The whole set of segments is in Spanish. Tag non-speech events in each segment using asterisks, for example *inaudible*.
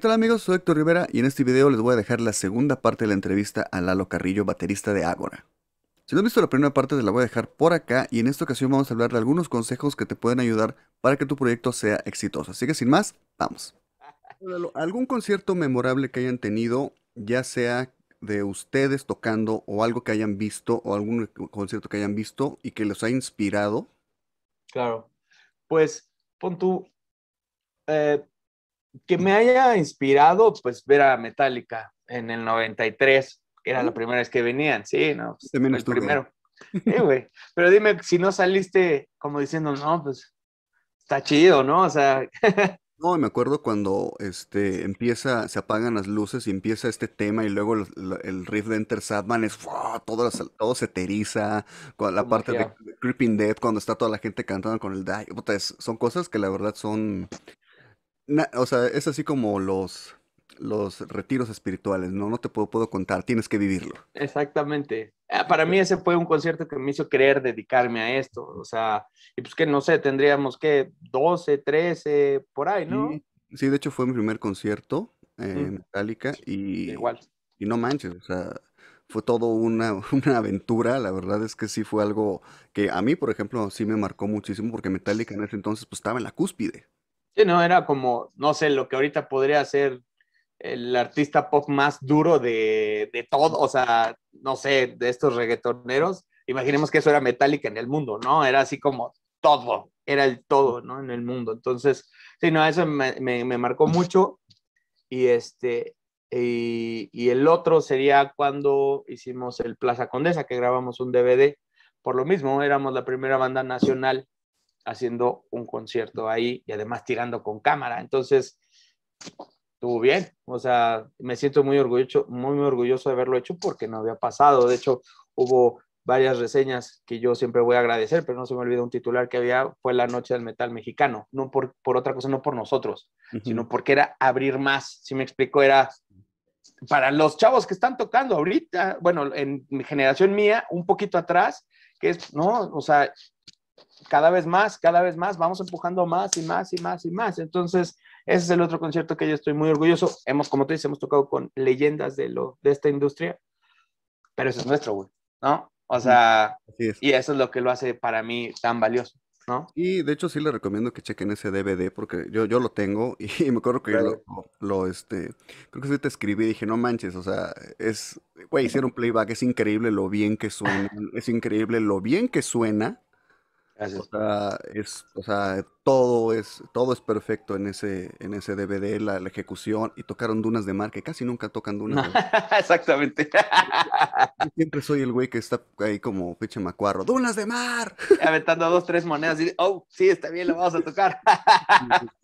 tal amigos? Soy Héctor Rivera y en este video les voy a dejar la segunda parte de la entrevista a Lalo Carrillo, baterista de Ágora. Si no has visto la primera parte te la voy a dejar por acá y en esta ocasión vamos a hablar de algunos consejos que te pueden ayudar para que tu proyecto sea exitoso. Así que sin más, vamos. *laughs* ¿Algún concierto memorable que hayan tenido, ya sea de ustedes tocando o algo que hayan visto o algún concierto que hayan visto y que los ha inspirado? Claro. Pues pon tú, eh, que me haya inspirado, pues ver a Metallica en el 93, que era la primera vez que venían, sí, ¿no? También el primero. Sí, güey. Pero dime, si no saliste como diciendo, no, pues está chido, ¿no? O sea. *laughs* No, me acuerdo cuando este, empieza, se apagan las luces y empieza este tema y luego el, riff de Enter Sadman es, todas todo, todo se teriza, la parte de Creeping Dead cuando está toda la gente cantando con el die, son cosas que la verdad son, o sea, es así como los, los retiros espirituales, ¿no? No te puedo, puedo contar, tienes que vivirlo. Exactamente. Ah, para mí ese fue un concierto que me hizo querer dedicarme a esto, o sea, y pues que no sé, tendríamos que 12, 13, por ahí, ¿no? Sí, de hecho fue mi primer concierto en eh, Metallica y... Igual. Y no manches, o sea, fue todo una, *laughs* una, aventura, la verdad es que sí fue algo que a mí, por ejemplo, sí me marcó muchísimo porque Metallica en ese entonces pues estaba en la cúspide. Sí, no, era como, no sé, lo que ahorita podría ser el artista pop más duro de, de todo, o sea, no sé, de estos reggaetoneros. Imaginemos que eso era Metallica en el mundo, ¿no? Era así como todo, era el todo, ¿no? En el mundo. Entonces, sí, no, eso me, marcó mucho. Y este, y, y, el otro sería cuando hicimos el Plaza Condesa, que grabamos un DVD. Por lo mismo, éramos la primera banda nacional haciendo un concierto ahí y además tirando con cámara. Entonces, estuvo bien. O sea, me siento muy orgulloso, muy, orgulloso de haberlo hecho porque no había pasado. De hecho, hubo varias reseñas que yo siempre voy a agradecer, pero no se me olvida un titular que había, fue la noche del metal mexicano, no por, por otra cosa, no por nosotros, sino porque era abrir más, si me explico, era para los chavos que están tocando ahorita, bueno, en mi generación mía, un poquito atrás, que es, no, o sea, cada vez más, cada vez más, vamos empujando más y más y más y más. Entonces, ese es el otro concierto que yo estoy muy orgulloso. Hemos, como te dice, hemos tocado con leyendas de, lo, de esta industria, pero eso es nuestro, güey, ¿no? O sea, mm, y eso es lo que lo hace para mí tan valioso. ¿No? Y de hecho sí le recomiendo que chequen ese DVD porque yo, yo lo tengo *laughs* y me acuerdo que yo lo, lo, este, creo que sí te escribí y dije, no manches, o sea, es, güey, hicieron playback, es increíble lo bien que suena, *laughs* es increíble lo bien que suena o sea, es, o sea, todo es, todo es perfecto en ese, en ese DVD, la, ejecución, y tocaron dunas de mar, que casi nunca tocan dunas. De... *laughs* Exactamente. siempre soy el güey que está ahí como pinche macuarro, dunas de mar. *laughs* Aventando dos, tres monedas y, oh, sí, está bien, lo vamos a tocar.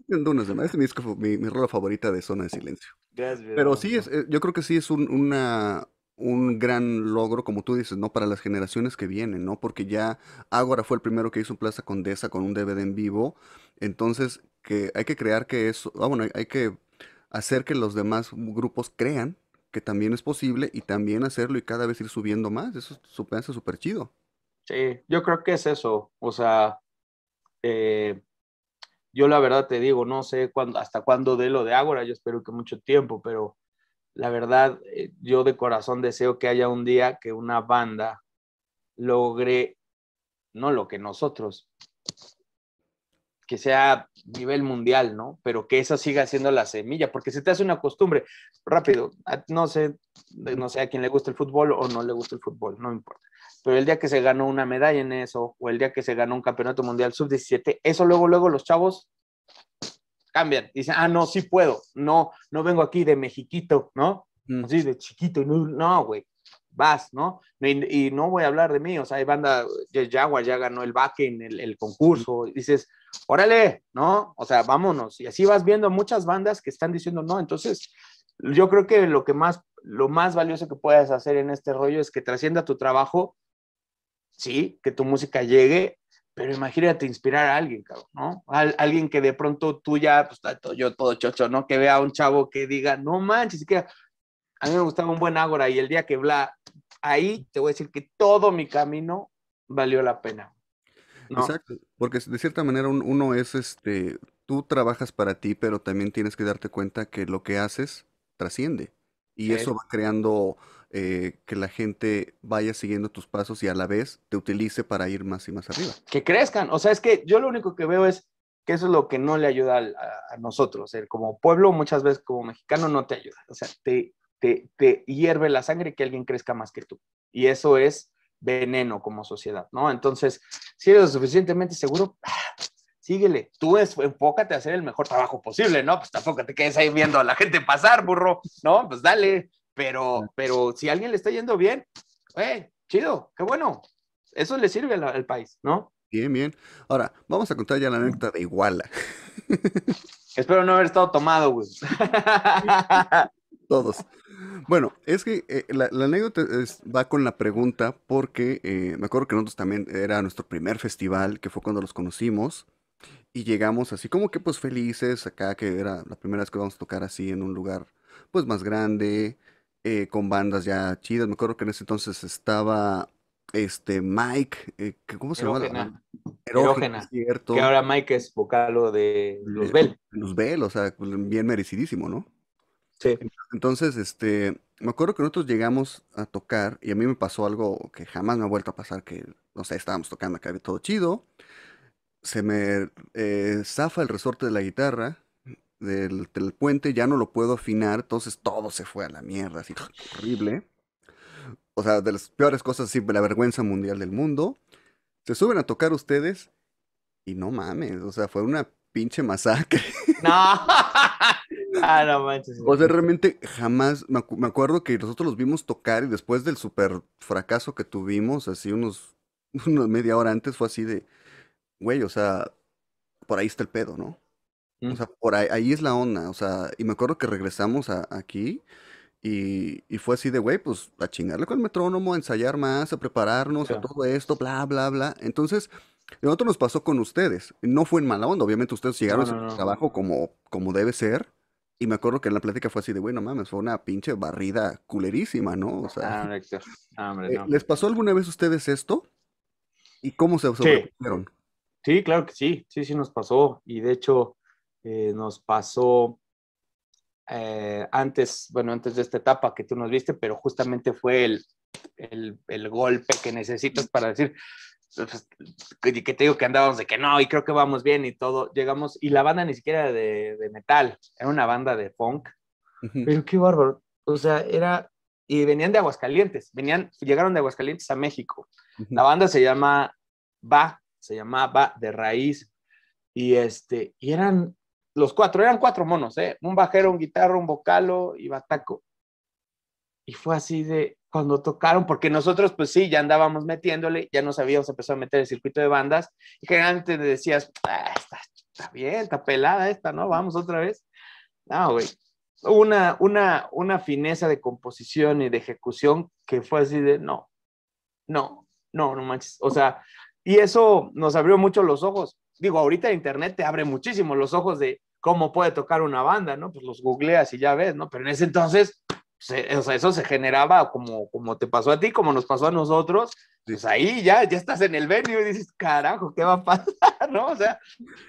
dunas de mar, es mi, mi, rola favorita de Zona de Silencio. Pero sí, es, eh, yo creo que sí es un, una, un gran logro, como tú dices, ¿no? Para las generaciones que vienen, ¿no? Porque ya Ágora fue el primero que hizo Plaza Condesa con un DVD en vivo. Entonces, que hay que crear que eso, vamos, ah, hay que hacer que los demás grupos crean que también es posible y también hacerlo y cada vez ir subiendo más. Eso es súper chido. Sí, yo creo que es eso. O sea, eh, yo la verdad te digo, no sé cuándo, hasta cuándo de lo de Ágora, yo espero que mucho tiempo, pero la verdad, eh, yo de corazón deseo que haya un día que una banda logre, no lo que nosotros, que sea nivel mundial, ¿no? Pero que esa siga siendo la semilla, porque se te hace una costumbre. Rápido, no sé, no sé a quién le gusta el fútbol o no le gusta el fútbol, no importa. Pero el día que se ganó una medalla en eso, o el día que se ganó un campeonato mundial sub-17, eso luego, luego los chavos cambian. Dicen, ah, no, sí puedo. No, no vengo aquí de mexiquito, ¿no? Mm. Sí, de chiquito. No, güey. Vas, ¿no? Y, no voy a hablar de mí. O sea, hay banda, Jaguar ya ganó el backing, el, el concurso. dices, órale, ¿no? O sea, vámonos. Y así vas viendo muchas bandas que están diciendo no. Entonces, yo creo que lo que más, lo más valioso que puedes hacer en este rollo es que trascienda tu trabajo, sí, que tu música llegue pero imagínate inspirar a alguien, ¿no? alguien que de pronto tú ya, pues yo todo chocho, ¿no? Que vea a un chavo que diga, no manches, que a mí me gustaba un buen ágora y el día que bla, ahí te voy a decir que todo mi camino valió la pena. Exacto, porque de cierta manera uno es este, tú trabajas para ti, pero también tienes que darte cuenta que lo que haces trasciende. Y eso va creando eh, que la gente vaya siguiendo tus pasos y a la vez te utilice para ir más y más arriba. Que crezcan. O sea, es que yo lo único que veo es que eso es lo que no le ayuda a, nosotros. El, como pueblo, muchas veces como mexicano, no te ayuda. O sea, te, te, te hierve la sangre que alguien crezca más que tú. Y eso es veneno como sociedad, ¿no? Entonces, si eres suficientemente seguro, ¡ah! síguele. Tú es, enfócate a hacer el mejor trabajo posible, ¿no? Pues tampoco te quedes ahí viendo a la gente pasar, burro, ¿no? Pues dale, pero, pero si a alguien le está yendo bien, eh, chido, qué bueno. Eso le sirve al, país, ¿no? Bien, bien. Ahora, vamos a contar ya la anécdota de Iguala. *laughs* Espero no haber estado tomado, güey. Todos. Bueno, es que eh, la, anécdota va con la pregunta porque eh, me acuerdo que nosotros también era nuestro primer festival, que fue cuando los conocimos, y llegamos así como que pues felices acá, que era la primera vez que vamos a tocar así en un lugar pues más grande, eh, con bandas ya chidas. Me acuerdo que en ese entonces estaba este Mike, eh, ¿cómo se llama? Erógena. cierto. Que ahora Mike es vocalo de Luzbel. Luzbel, o sea, bien merecidísimo, ¿no? Sí. Entonces, este, me acuerdo que nosotros llegamos a tocar y a mí me pasó algo que jamás me ha vuelto a pasar, que, no sé, estábamos tocando acá, todo chido, se me eh, zafa el resorte de la guitarra del, puente, ya no lo puedo afinar, entonces todo se fue a la mierda, así horrible. O sea, de las peores cosas, así, la vergüenza mundial del mundo. Se suben a tocar ustedes y no mames, o sea, fue una pinche masacre. *laughs* No. *laughs* Ah, no manches. O sea, realmente jamás, me, acuerdo que nosotros los vimos tocar y después del super fracaso que tuvimos, así unos, *laughs* media hora antes, fue así de, güey, o sea, por ahí está el pedo, ¿no? O sea, por ahí, es la onda. O sea, y me acuerdo que regresamos a, aquí y, y, fue así de, güey, pues a chingarle con el metrónomo, a ensayar más, a prepararnos, a todo esto, bla, bla, bla. Entonces, otro nos pasó con ustedes. No fue en mala onda. Obviamente ustedes llegaron a su trabajo como, como debe ser. Y me acuerdo que en la plática fue así de, güey, no mames, fue una pinche barrida culerísima, ¿no? O sea, ah, ah, eh, ¿les pues. pasó alguna vez a ustedes esto? ¿Y cómo se sobrepusieron? sí, claro que sí, sí, sí nos pasó. Y de hecho, eh, nos pasó eh, antes, bueno, antes de esta etapa que tú nos viste, pero justamente fue el, el, golpe que necesitas para decir, pues, que te digo que andábamos de que no, y creo que vamos bien y todo, llegamos, y la banda ni siquiera de, de metal, era una banda de funk, pero qué bárbaro, o sea, era, y venían de Aguascalientes, venían, llegaron de Aguascalientes a México, la banda se llama Va, se llamaba de raíz, y este, y eran los cuatro, eran cuatro monos, ¿eh? Un bajero, un guitarro, un vocalo y bataco. Y fue así de cuando tocaron, porque nosotros, pues sí, ya andábamos metiéndole, ya nos habíamos empezado a meter el circuito de bandas, y generalmente decías, ah, está, bien, está pelada esta, ¿no? Vamos otra vez. No, güey. Una, una, una fineza de composición y de ejecución que fue así de, no, no, no, no manches. O sea, y eso nos abrió mucho los ojos. Digo, ahorita Internet te abre muchísimo los ojos de, cómo puede tocar una banda, ¿no? Pues los googleas y ya ves, ¿no? Pero en ese entonces, o sea, eso se generaba como, como te pasó a ti, como nos pasó a nosotros, pues ahí ya, ya estás en el venue y dices, carajo, ¿qué va a pasar? *laughs* ¿No? O sea,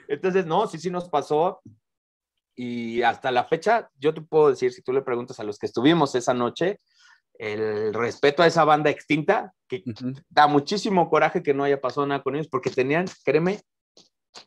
entonces, no, sí, sí nos pasó. Y hasta la fecha, yo te puedo decir, si tú le preguntas a los que estuvimos esa noche, el respeto a esa banda extinta, que da muchísimo coraje que no haya pasado nada con ellos, porque tenían, créeme,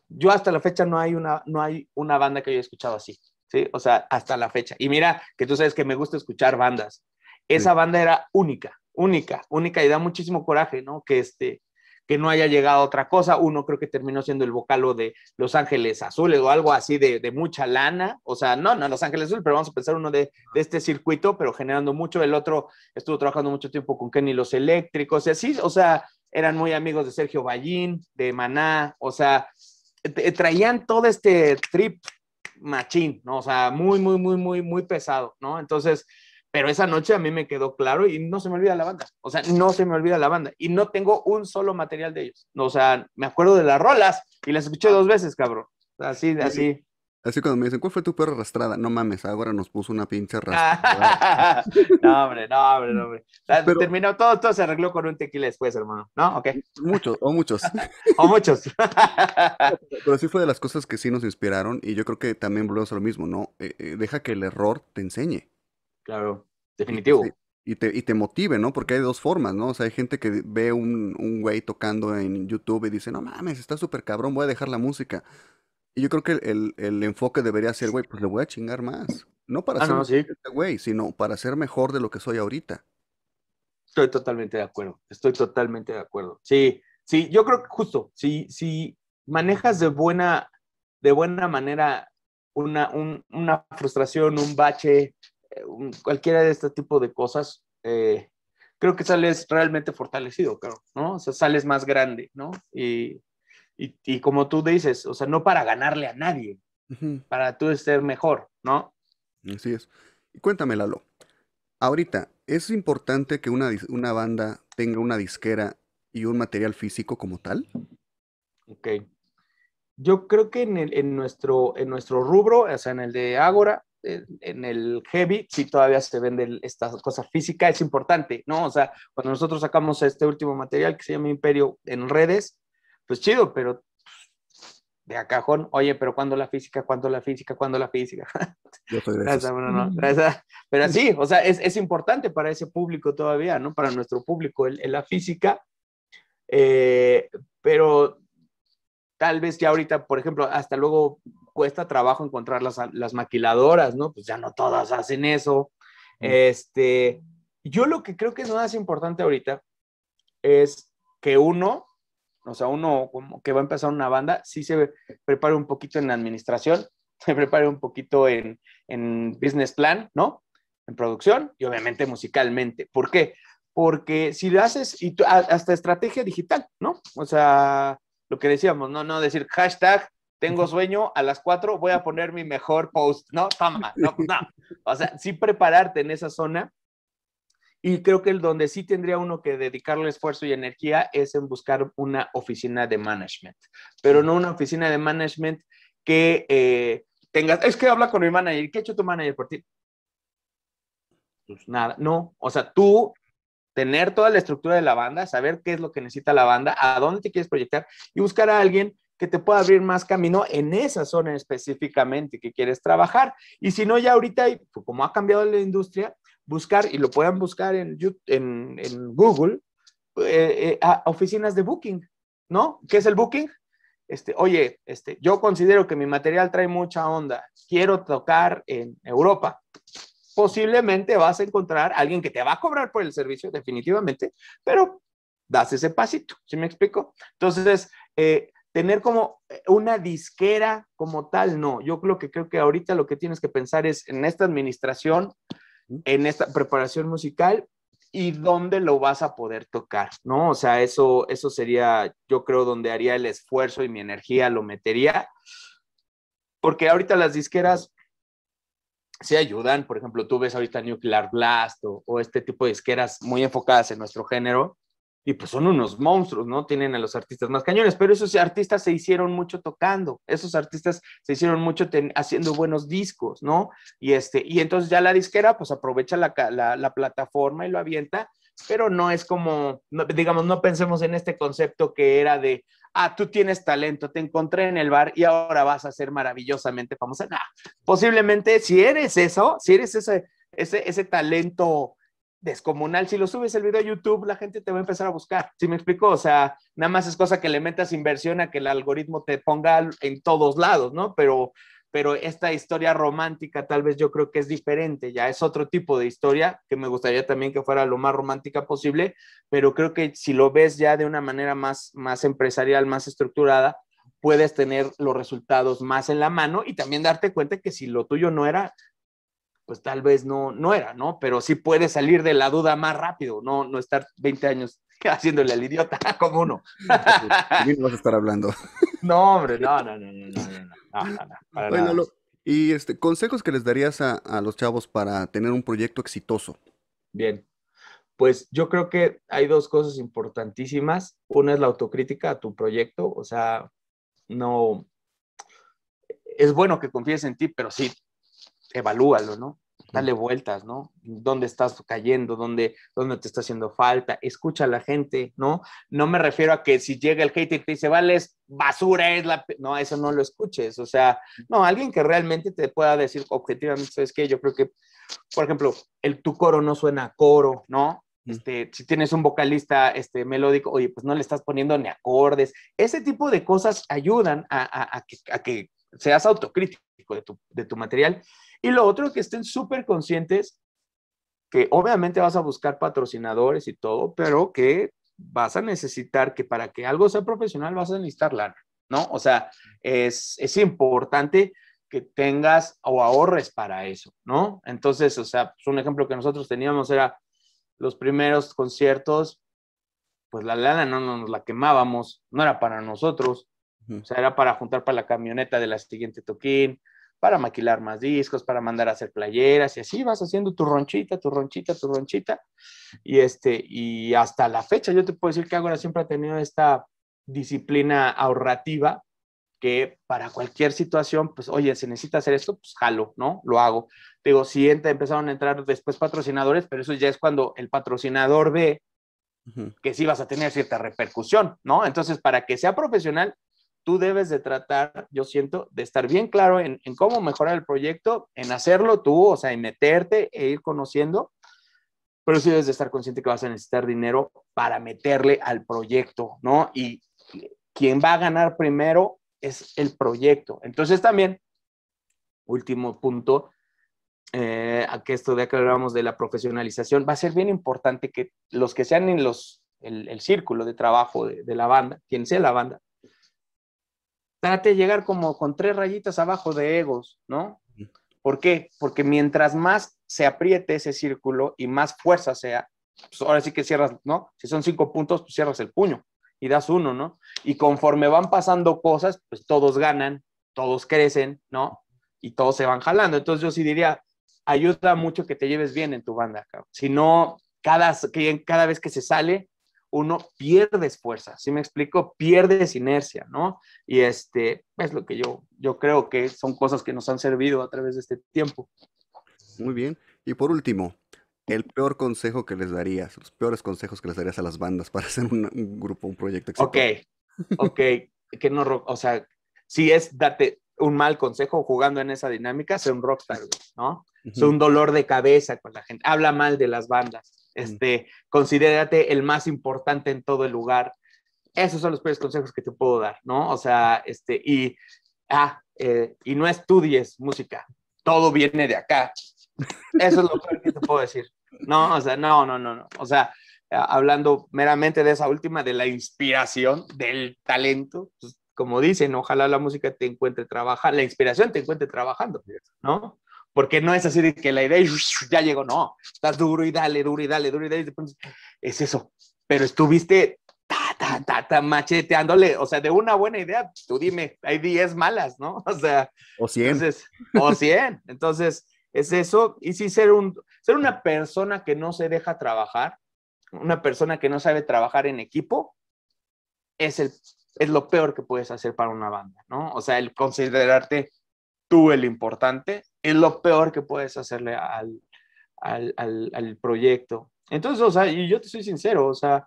yo hasta la fecha no hay una, no hay una banda que yo haya escuchado así, ¿sí? O sea, hasta la fecha. Y mira, que tú sabes que me gusta escuchar bandas. Esa banda era única, única, única y da muchísimo coraje, ¿no? Que este que no haya llegado a otra cosa. Uno creo que terminó siendo el vocalo de Los Ángeles Azules o algo así de, mucha lana. O sea, no, no Los Ángeles Azules, pero vamos a pensar uno de, de, este circuito, pero generando mucho. El otro estuvo trabajando mucho tiempo con Kenny Los Eléctricos y así. O sea, eran muy amigos de Sergio Ballín, de Maná. O sea, traían todo este trip machín, ¿no? O sea, muy, muy, muy, muy, muy pesado, ¿no? Entonces, pero esa noche a mí me quedó claro y no se me olvida la banda, o sea, no se me olvida la banda y no tengo un solo material de ellos, o sea, me acuerdo de las rolas y las escuché ah. dos veces, cabrón, así, así. Así cuando me dicen, ¿cuál fue tu perra arrastrada? No mames, ahora nos puso una pinche arrastrada. *laughs* no, hombre, no, hombre, no, hombre. terminó todo, todo se arregló con un tequila después, hermano, ¿no? Ok. Muchos, o muchos. *laughs* o muchos. *laughs* Pero sí fue de las cosas que sí nos inspiraron y yo creo que también volvemos a lo mismo, ¿no? Eh, eh, deja que el error te enseñe. Claro, definitivo. Y, te, y te motive, ¿no? Porque hay dos formas, ¿no? O sea, hay gente que ve un, un güey tocando en YouTube y dice, no mames, está súper cabrón, voy a dejar la música. Y yo creo que el, enfoque debería ser, güey, pues le voy a chingar más. No para ah, ser este güey, sino para ser mejor de lo que soy ahorita. Estoy totalmente de acuerdo, estoy totalmente de acuerdo. Sí, sí, yo creo que justo, si, si manejas de buena, de buena manera una, una frustración, un bache, eh, cualquiera de este tipo de cosas, eh, creo que sales realmente fortalecido, claro, ¿no? O sea, sales más grande, ¿no? Y, y, como tú dices, o sea, no para ganarle a nadie, para tú ser mejor, ¿no? Así es. Y cuéntame, Lalo, ahorita, ¿es importante que una, una banda tenga una disquera y un material físico como tal? Ok. Yo creo que en, el, en, nuestro, en nuestro rubro, o sea, en el de Ágora, en el heavy, si todavía se vende esta cosa física, es importante, ¿no? O sea, cuando nosotros sacamos este último material que se llama Imperio en redes, pues chido, pero de acajón. oye, pero ¿cuándo la física? ¿Cuándo la física? ¿Cuándo la física? *laughs* Yo gracias. Pero sí, o sea, es, importante para ese público todavía, ¿no? Para nuestro público, la física. Eh, pero tal vez ya ahorita, por ejemplo, hasta luego cuesta trabajo encontrar las, las maquiladoras, ¿no? Pues ya no todas hacen eso. Mm. Este, yo lo que creo que es más importante ahorita es que uno o sea, uno como que va a empezar una banda, sí se prepara un poquito en administración, *laughs* se prepara un poquito en, business plan, ¿no? En producción y obviamente musicalmente. ¿Por qué? Porque si lo haces, y hasta estrategia digital, ¿no? O sea, lo que decíamos, no, no decir hashtag tengo sueño, a las cuatro voy a poner mi mejor post, ¿no? Toma, no, no. O sea, sí prepararte en esa zona y creo que el donde sí tendría uno que dedicarle esfuerzo y energía es en buscar una oficina de management, pero no una oficina de management que eh, tengas, es que habla con mi manager, ¿qué ha hecho tu manager por ti? Pues nada, no, o sea, tú tener toda la estructura de la banda, saber qué es lo que necesita la banda, a dónde te quieres proyectar y buscar a alguien que te pueda abrir más camino en esa zona específicamente que quieres trabajar. Y si no, ya ahorita, pues como ha cambiado la industria, buscar, y lo puedan buscar en, en Google, eh, eh, a oficinas de Booking, ¿no? ¿Qué es el Booking? Este, oye, este, yo considero que mi material trae mucha onda, quiero tocar en Europa. Posiblemente vas a encontrar a alguien que te va a cobrar por el servicio, definitivamente, pero das ese pasito, ¿sí me explico? Entonces, eh, tener como una disquera como tal, no. Yo creo que creo que ahorita lo que tienes que pensar es en esta administración, en esta preparación musical y dónde lo vas a poder tocar, ¿no? O sea, eso, eso sería, yo creo, donde haría el esfuerzo y mi energía lo metería, porque ahorita las disqueras se ayudan, por ejemplo, tú ves ahorita Nuclear Blast o este tipo de disqueras muy enfocadas en nuestro género, y pues son unos monstruos, ¿no? Tienen a los artistas más cañones, pero esos artistas se hicieron mucho tocando, esos artistas se hicieron mucho haciendo buenos discos, ¿no? Y, este, y entonces ya la disquera pues aprovecha la, la, plataforma y lo avienta, pero no es como, digamos, no pensemos en este concepto que era de, ah, tú tienes talento, te encontré en el bar y ahora vas a ser maravillosamente famosa. No, posiblemente si eres eso, si eres ese, ese, ese talento descomunal. Si lo subes el video a YouTube, la gente te va a empezar a buscar. ¿Sí me explico? O sea, nada más es cosa que le metas inversión a que el algoritmo te ponga en todos lados, ¿no? Pero, pero esta historia romántica tal vez yo creo que es diferente, ya es otro tipo de historia que me gustaría también que fuera lo más romántica posible, pero creo que si lo ves ya de una manera más, más empresarial, más estructurada, puedes tener los resultados más en la mano y también darte cuenta que si lo tuyo no era, pues tal vez no, no era, ¿no? Pero sí puede salir de la duda más rápido, no, no estar 20 años *laughs* haciéndole al idiota *laughs* como uno. *laughs* no vas a estar hablando? No, hombre, no, no, no, no, no, no, no, no y este, consejos que les darías a, a los chavos para tener un proyecto exitoso. Bien, pues yo creo que hay dos cosas importantísimas. Una es la autocrítica a tu proyecto, o sea, no, es bueno que confíes en ti, pero sí, evalúalo, ¿no? dale vueltas, ¿no? ¿Dónde estás cayendo? ¿Dónde, ¿Dónde te está haciendo falta? Escucha a la gente, ¿no? No me refiero a que si llega el hate y te dice, vale, es basura, es la... No, eso no lo escuches, o sea, no, alguien que realmente te pueda decir objetivamente, ¿sabes qué? Yo creo que, por ejemplo, el tu coro no suena coro, ¿no? Este, si tienes un vocalista este, melódico, oye, pues no le estás poniendo ni acordes. Ese tipo de cosas ayudan a, que, seas autocrítico de tu, de tu material y lo otro, que estén súper conscientes que obviamente vas a buscar patrocinadores y todo, pero que vas a necesitar que para que algo sea profesional vas a necesitar lana, ¿no? O sea, es, importante que tengas o ahorres para eso, ¿no? Entonces, o sea, pues, un ejemplo que nosotros teníamos era los primeros conciertos, pues la lana no nos la quemábamos, no era para nosotros, o sea, era para juntar para la camioneta de la siguiente toquín, para maquilar más discos, para mandar a hacer playeras y así vas haciendo tu ronchita, tu ronchita, tu ronchita. Y este y hasta la fecha yo te puedo decir que Ágora siempre ha tenido esta disciplina ahorrativa que para cualquier situación, pues oye, se necesita hacer esto, pues jalo, ¿no? Lo hago. Digo, siguiente empezaron a entrar después patrocinadores, pero eso ya es cuando el patrocinador ve que sí vas a tener cierta repercusión, ¿no? Entonces, para que sea profesional, tú debes de tratar, yo siento, de estar bien claro en, cómo mejorar el proyecto, en hacerlo tú, o sea, en meterte e ir conociendo, pero sí debes de estar consciente que vas a necesitar dinero para meterle al proyecto, ¿no? Y quien va a ganar primero es el proyecto. Entonces también, último punto, eh, a que esto de acá hablábamos de la profesionalización, va a ser bien importante que los que sean en los, el, círculo de trabajo de la banda, quien sea la banda, trate de llegar como con tres rayitas abajo de egos, ¿no? ¿Por qué? Porque mientras más se apriete ese círculo y más fuerza sea, pues ahora sí que cierras, ¿no? Si son cinco puntos, pues cierras el puño y das uno, ¿no? Y conforme van pasando cosas, pues todos ganan, todos crecen, ¿no? Y todos se van jalando. Entonces yo sí diría, ayuda mucho que te lleves bien en tu banda, Si no, cada, cada vez que se sale, uno pierdes fuerza, si me explico? Pierdes inercia, ¿no? Y este es lo que yo, yo creo que son cosas que nos han servido a través de este tiempo. Muy bien. Y por último, el peor consejo que les darías, los peores consejos que les darías a las bandas para *laughs* hacer un, grupo, un proyecto. Ok, ok, que no, o sea, si es date un mal consejo jugando en esa dinámica, sé un rockstar, ¿no? Es un dolor de cabeza con la gente, habla mal de las bandas, Mm. este, considérate el más importante en todo el lugar. Esos son los peores consejos que te puedo dar, ¿no? O sea, este, y, ah, eh, y no estudies música, todo viene de acá. Eso es lo que te puedo decir. No, o sea, no, no, no, no. O sea, ah, hablando meramente de esa última, de la inspiración, del talento, pues, como dicen, ojalá la música te encuentre trabajando, la inspiración te encuentre trabajando, ¿no? porque no es así de que la idea ya llegó, no, estás duro y dale, duro y dale, duro y dale, es eso, pero estuviste ta, ta, ta, macheteándole, o sea, de una buena idea, tú dime, hay 10 malas, ¿no? *laughs* O sea, o 100. Entonces, o 100, entonces es eso, y sí ser, un, ser una persona que no se deja trabajar, una persona que no sabe trabajar en equipo, es el es lo peor que puedes hacer para una banda, ¿no? O sea, el considerarte tú el importante, es lo peor que puedes hacerle al, al, al, proyecto. Entonces, o sea, y yo te soy sincero, o sea,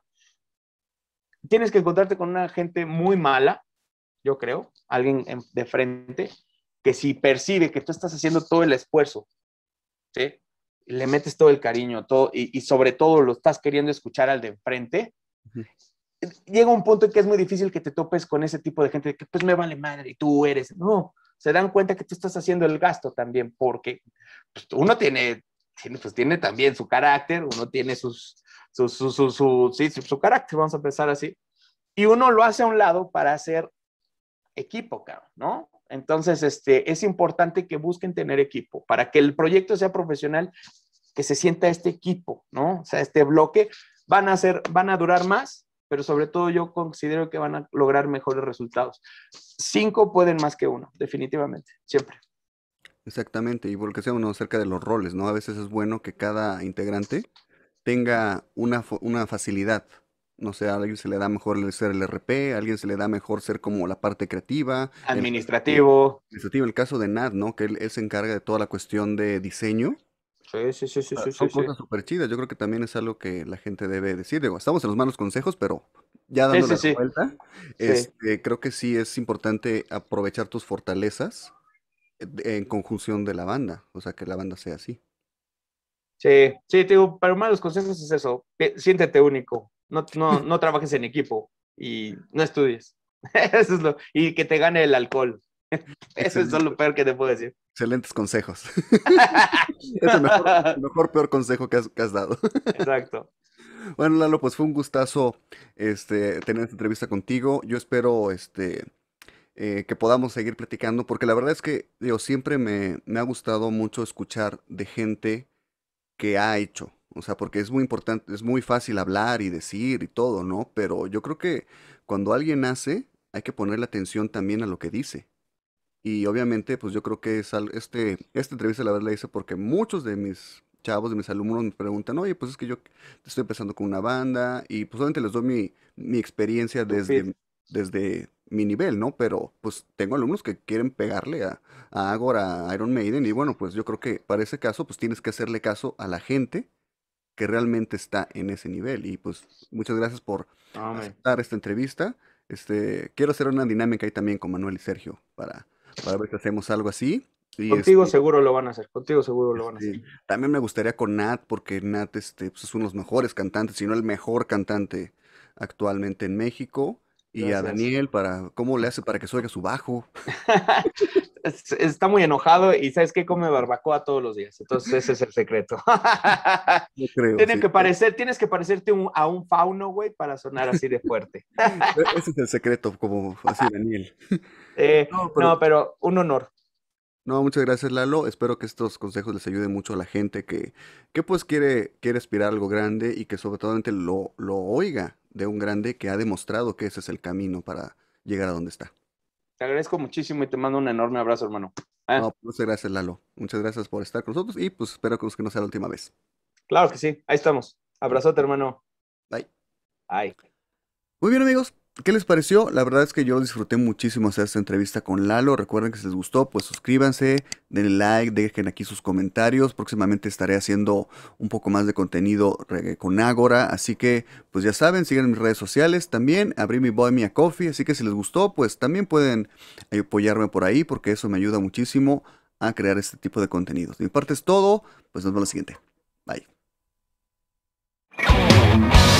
tienes que encontrarte con una gente muy mala, yo creo, alguien de frente, que si percibe que tú estás haciendo todo el esfuerzo, ¿sí? le metes todo el cariño todo, y, sobre todo lo estás queriendo escuchar al de enfrente, llega un punto en que es muy difícil que te topes con ese tipo de gente que pues me vale madre y tú eres, no, se dan cuenta que tú estás haciendo el gasto también, porque pues, uno tiene, pues, tiene también su carácter, uno tiene sus, su, su, carácter, vamos a pensar así, y uno lo hace a un lado para hacer equipo, ¿no? Entonces, este, es importante que busquen tener equipo para que el proyecto sea profesional, que se sienta este equipo, ¿no? O sea, este bloque, van a, ser, van a durar más pero sobre todo yo considero que van a lograr mejores resultados. Cinco pueden más que uno, definitivamente, siempre. Exactamente, y porque sea uno acerca de los roles, ¿no? A veces es bueno que cada integrante tenga una, una facilidad, no sé, a alguien se le da mejor ser el RP, a alguien se le da mejor ser como la parte creativa. Administrativo. administrativo, el caso de Nat, ¿no? Que él, se encarga de toda la cuestión de diseño Sí, sí, sí, sí, ah, Son cosas súper chidas. Yo creo que también es algo que la gente debe decir. Digo, estamos en los malos consejos, pero ya dando la vuelta, este, creo que sí es importante aprovechar tus fortalezas eh, en conjunción de la banda. O sea, que la banda sea así. Sí, sí, te digo, para malos consejos es eso. Eh, siéntete único. *laughs* No, trabajes en equipo y no estudies. *laughs* eso es lo. Y que te gane el alcohol. *laughs* Eso es lo peor que te puedo decir. Excelentes consejos. *laughs* es el mejor, peor consejo que has, dado. Exacto. *laughs* Bueno, Lalo, pues fue un gustazo este, tener esta entrevista contigo. Yo espero este, eh, que podamos seguir platicando, porque la verdad es que yo siempre me, me, ha gustado mucho escuchar de gente que ha hecho. O sea, porque es muy importante, es muy fácil hablar y decir y todo, ¿no? Pero yo creo que cuando alguien hace, hay que ponerle atención también a lo que dice. Y obviamente, pues yo creo que es este, esta entrevista la verdad la hice porque muchos de mis chavos, de mis alumnos me preguntan, oye, pues es que yo estoy empezando con una banda y pues obviamente les doy mi, mi experiencia desde, desde mi nivel, ¿no? Pero pues tengo alumnos que quieren pegarle a, a a Iron Maiden y bueno, pues yo creo que para ese caso, pues tienes que hacerle caso a la gente que realmente está en ese nivel. Y pues muchas gracias por dar aceptar esta entrevista. Este, quiero hacer una dinámica ahí también con Manuel y Sergio para para ver si hacemos algo así. contigo este seguro lo van a hacer, contigo seguro lo van a hacer. Este, también me gustaría con Nat, porque Nat este, pues, es uno de los mejores cantantes, si no el mejor cantante actualmente en México. Y a Daniel, para ¿cómo le hace para que suene su bajo? *laughs* está muy enojado y sabes que come barbacoa todos los días. Entonces ese es el secreto. *laughs* que parecer, Tienes que parecerte a un fauno, güey, para sonar así de fuerte. *laughs* E-, ese es el secreto, como así Daniel. Eh, no, pero, un honor. No, muchas gracias Lalo. Espero que estos consejos les ayuden mucho a la gente que, que pues quiere, quiere aspirar algo grande y que sobre todo lo, lo oiga de un grande que ha demostrado que ese es el camino para llegar a donde está agradezco muchísimo y te mando un enorme abrazo, hermano. Ah. No, muchas gracias, Lalo. Muchas gracias por estar con nosotros y pues espero que no sea la última vez. Claro que sí, ahí estamos. Abrazote, hermano. Bye. Bye. Muy bien, amigos, ¿Qué les pareció? La verdad es que yo disfruté muchísimo hacer esta entrevista con Lalo. Recuerden que si les gustó, pues suscríbanse, denle like, dejen aquí sus comentarios. Próximamente estaré haciendo un poco más de contenido eh, con Ágora. Así que, pues ya saben, sigan mis redes sociales también. Abrí mi Boy Coffee. Así que si les gustó, pues también pueden eh, apoyarme por ahí porque eso me ayuda muchísimo a crear este tipo de contenidos. De mi parte es todo. Pues nos vemos en la siguiente. Bye.